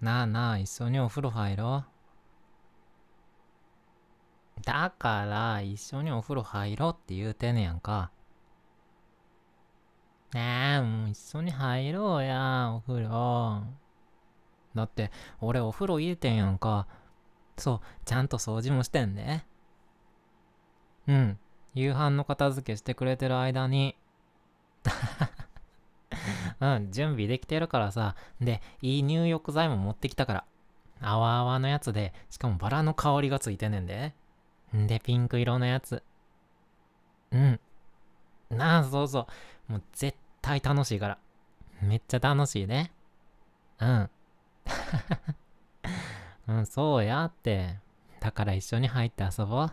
なあなあ、一緒にお風呂入ろう。だから、一緒にお風呂入ろうって言うてんねやんか。ねえ、もう一緒に入ろうや、お風呂。だって、俺お風呂入れてんやんか。そう、ちゃんと掃除もしてんで、ね。うん、夕飯の片付けしてくれてる間に、うん、準備できてるからさ。で、いい入浴剤も持ってきたから。あわあわのやつで、しかもバラの香りがついてんねんで。んで、ピンク色のやつ。うん。なあ、そうそう。もう絶対楽しいから。めっちゃ楽しいね。うん。うん、そうやって。だから一緒に入って遊ぼう。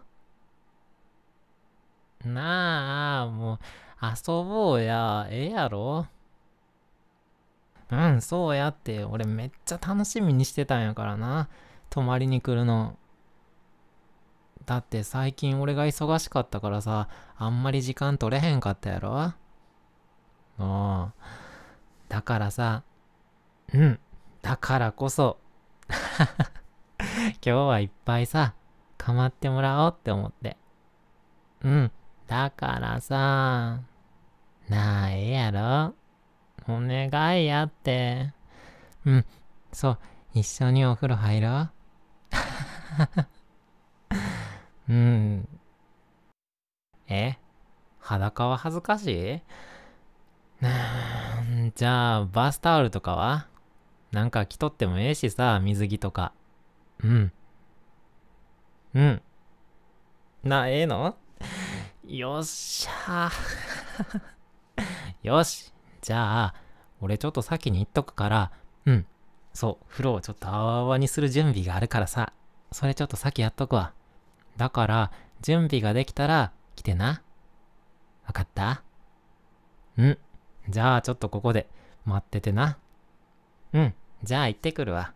なあ、もう、遊ぼうや。ええやろうん、そうやって、俺めっちゃ楽しみにしてたんやからな、泊まりに来るの。だって最近俺が忙しかったからさ、あんまり時間取れへんかったやろああ。だからさ、うん、だからこそ、今日はいっぱいさ、構ってもらおうって思って。うん、だからさ、なあ、ええやろお願いやって。うん、そう、一緒にお風呂入ろう。うん。え裸は恥ずかしいじゃあ、バスタオルとかはなんか着とってもええしさ、水着とか。うん。うん。な、ええの よっしゃ よしじゃあ、俺ちょっと先に言っとくから、うん、そう、風呂をちょっとあわあわにする準備があるからさ、それちょっと先やっとくわ。だから、準備ができたら来てな。わかったうん。じゃあちょっとここで待っててな。うん。じゃあ行ってくるわ。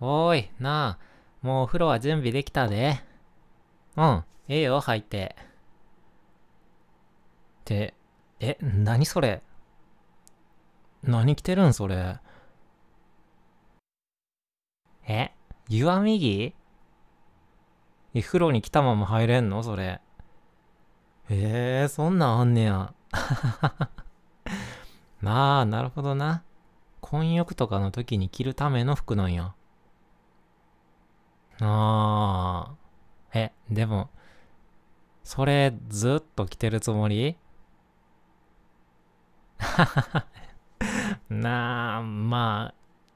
おーい、なあ、もうお風呂は準備できたで。うん、ええよ、入って。て、え、何それ何着てるんそれ。え、岩右え、風呂に来たまま入れんのそれ。えー、そんなんあんねや。まあ、なるほどな。婚浴とかの時に着るための服なんや。ああ。え、でも、それずっと着てるつもり なあ、ま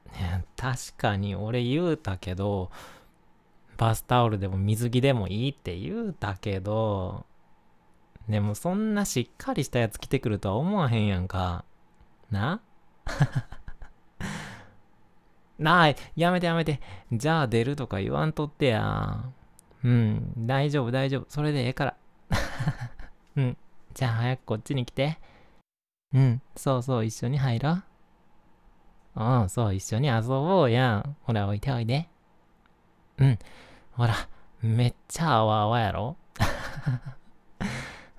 あ、確かに俺言うたけど、バスタオルでも水着でもいいって言うたけど、でもそんなしっかりしたやつ着てくるとは思わへんやんか。な なあ、やめてやめて。じゃあ出るとか言わんとってや。うん、大丈夫大丈夫。それでええから。うん、じゃあ早くこっちに来て。うん、そうそう、一緒に入ろう。うん、そう、一緒に遊ぼうやん。ほら、置いておいで。うん、ほら、めっちゃあわあわやろ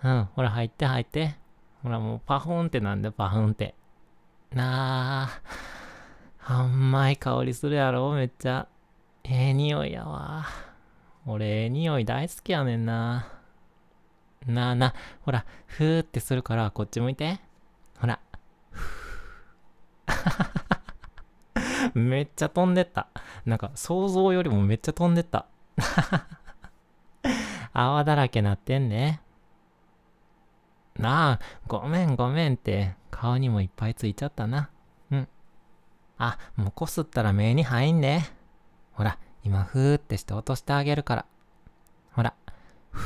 うん、ほら、入って入って。ほら、もうパフンってなんだよ、パフンって。なあ、甘い香りするやろ、めっちゃ。ええー、匂いやわ。俺、ええー、匂い大好きやねんな。なあな、ほら、ふーってするから、こっち向いて。めっちゃ飛んでった。なんか想像よりもめっちゃ飛んでった。泡だらけなってんね。なあ、ごめんごめんって、顔にもいっぱいついちゃったな。うん。あ、もうこすったら目に入んね。ほら、今ふーってして落としてあげるから。ほら。ふ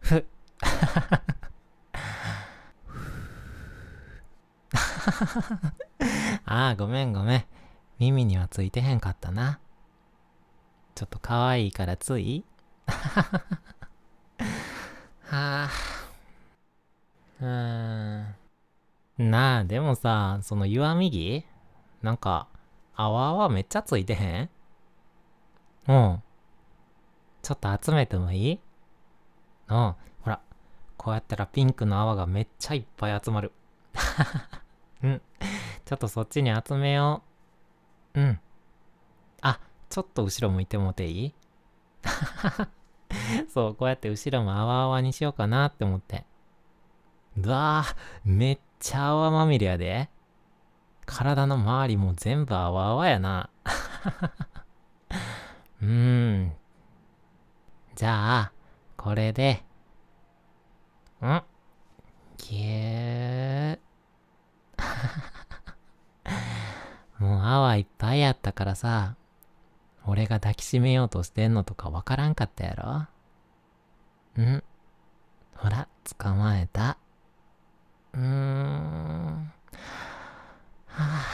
ふふ Ha h ああ、ごめんごめん。耳にはついてへんかったな。ちょっと可愛いからつい はあ。うーん。なあ、でもさ、その弱ぎなんか、泡はめっちゃついてへんうん。ちょっと集めてもいいうん。ほら、こうやったらピンクの泡がめっちゃいっぱい集まる。うん。ちょっとそっちに集めよう。うん。あ、ちょっと後ろ向いてもていい そう、こうやって後ろもあわあわにしようかなって思って。うわあ、めっちゃ泡まみれやで。体の周りも全部泡わやな。うーん。じゃあ、これで。んはいっぱいやったからさ、俺が抱きしめようとしてんのとかわからんかったやろんほら、捕まえた。うーん。はあ、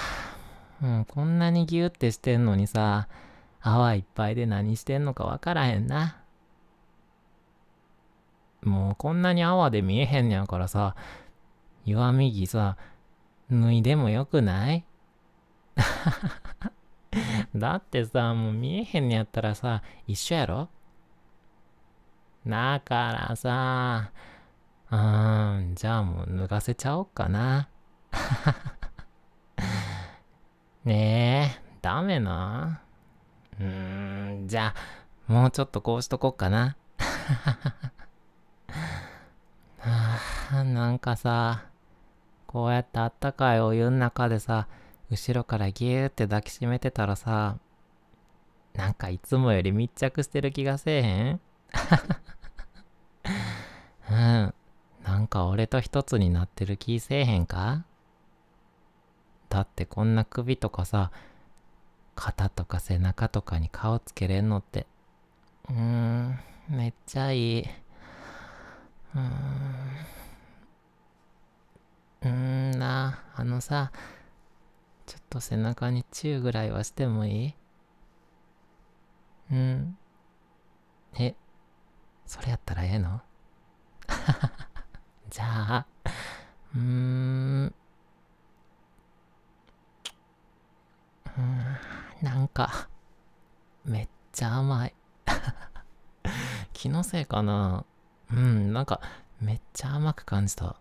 もうこんなにギュってしてんのにさ、泡いっぱいで何してんのかわからへんな。もうこんなに泡で見えへんやからさ、弱みぎさ、脱いでもよくない だってさ、もう見えへんのやったらさ、一緒やろだからさ、うーん、じゃあもう脱がせちゃおっかな。ねえ、ダメな。うーん、じゃあ、もうちょっとこうしとこっかな。は あ、なんかさ、こうやってあったかいお湯の中でさ、後ろからギューって抱きしめてたらさ、なんかいつもより密着してる気がせえへん うん。なんか俺と一つになってる気せえへんかだってこんな首とかさ、肩とか背中とかに顔つけれんのって。うーん、めっちゃいい。うーん。うーんな、あのさ、ちょっと背中にチューぐらいはしてもいいうん。え、それやったらええの じゃあ、うーん。うん、なんか、めっちゃ甘い。気のせいかなうん、なんか、めっちゃ甘く感じた。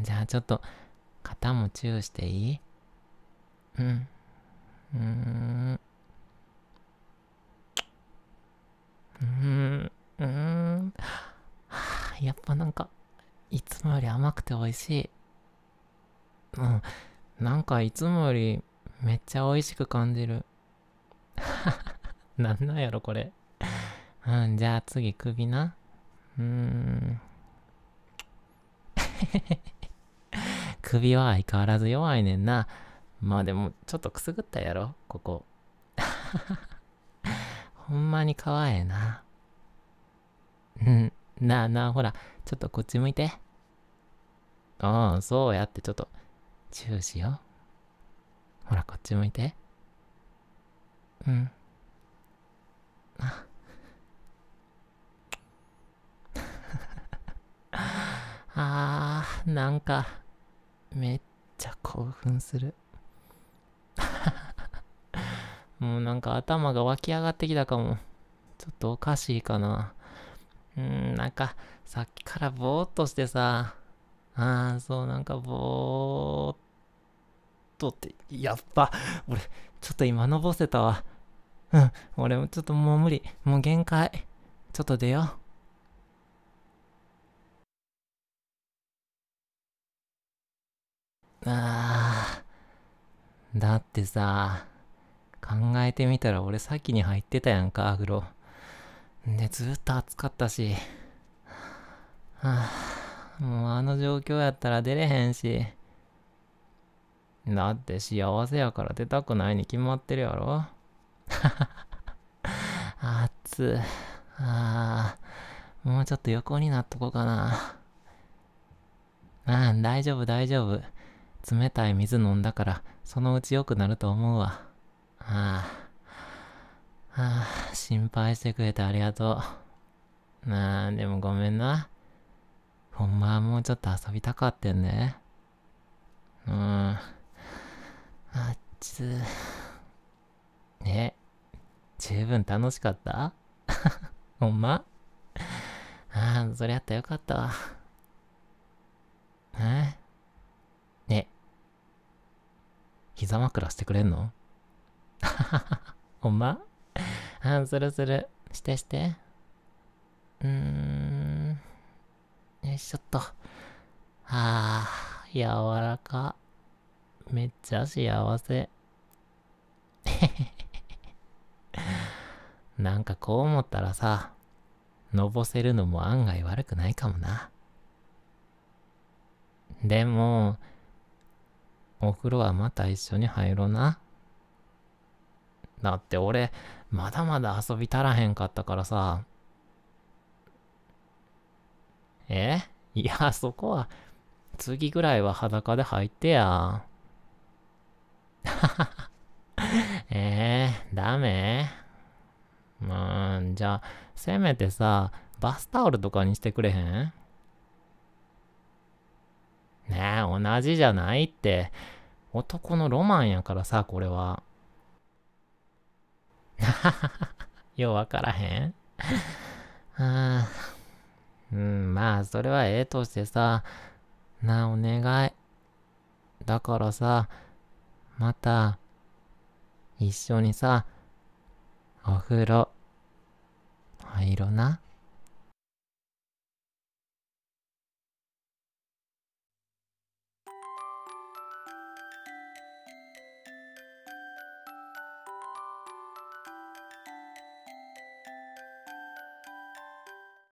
じゃあちょっと、型もチューしていいうん。うん。うん。はあ、やっぱなんか、いつもより甘くて美味しい。うん。なんかいつもよりめっちゃ美味しく感じる。なんなんやろこれ。うん、じゃあ次首な。うーん。へへへ。首は相変わらず弱いねんな。まあでも、ちょっとくすぐったやろ、ここ。ほんまにかわいいな。うん、なあなあ、ほら、ちょっとこっち向いて。ああ、そうやって、ちょっと、チューしよう。ほら、こっち向いて。うん。あ ああ、なんか。めっちゃ興奮する もうなんか頭が湧き上がってきたかもちょっとおかしいかなうんなんかさっきからぼーっとしてさああそうなんかぼーっとってやっぱ俺ちょっと今のぼせたわうん俺もちょっともう無理もう限界ちょっと出ようああ、だってさ、考えてみたら俺先に入ってたやんか、アグロ。で、ずっと暑かったし。はあ、もうあの状況やったら出れへんし。だって幸せやから出たくないに決まってるやろ 暑っ。ああ、もうちょっと横になっとこうかな。ああ、大丈夫大丈夫。冷たい水飲んだから、そのうち良くなると思うわ。ああ。ああ、心配してくれてありがとう。なあ、でもごめんな。ほんまはもうちょっと遊びたかってんね。うん。あっつ。え、十分楽しかった ほんまああ、それやったよかったわ。え膝枕してくれんの ほんまあん、するする。してして。うーん。よいしょっと。はあ、柔らか。めっちゃ幸せ。なんかこう思ったらさ、のぼせるのも案外悪くないかもな。でも、お風呂はまた一緒に入ろな。だって俺、まだまだ遊び足らへんかったからさ。えいや、そこは、次ぐらいは裸で入ってや。えー、ダメうん、じゃあ、せめてさ、バスタオルとかにしてくれへんねえ、同じじゃないって。男のロマンやからさ、これは。ようわからへんあうん、まあ、それはええとしてさ。なあ、お願い。だからさ、また、一緒にさ、お風呂、入ろな。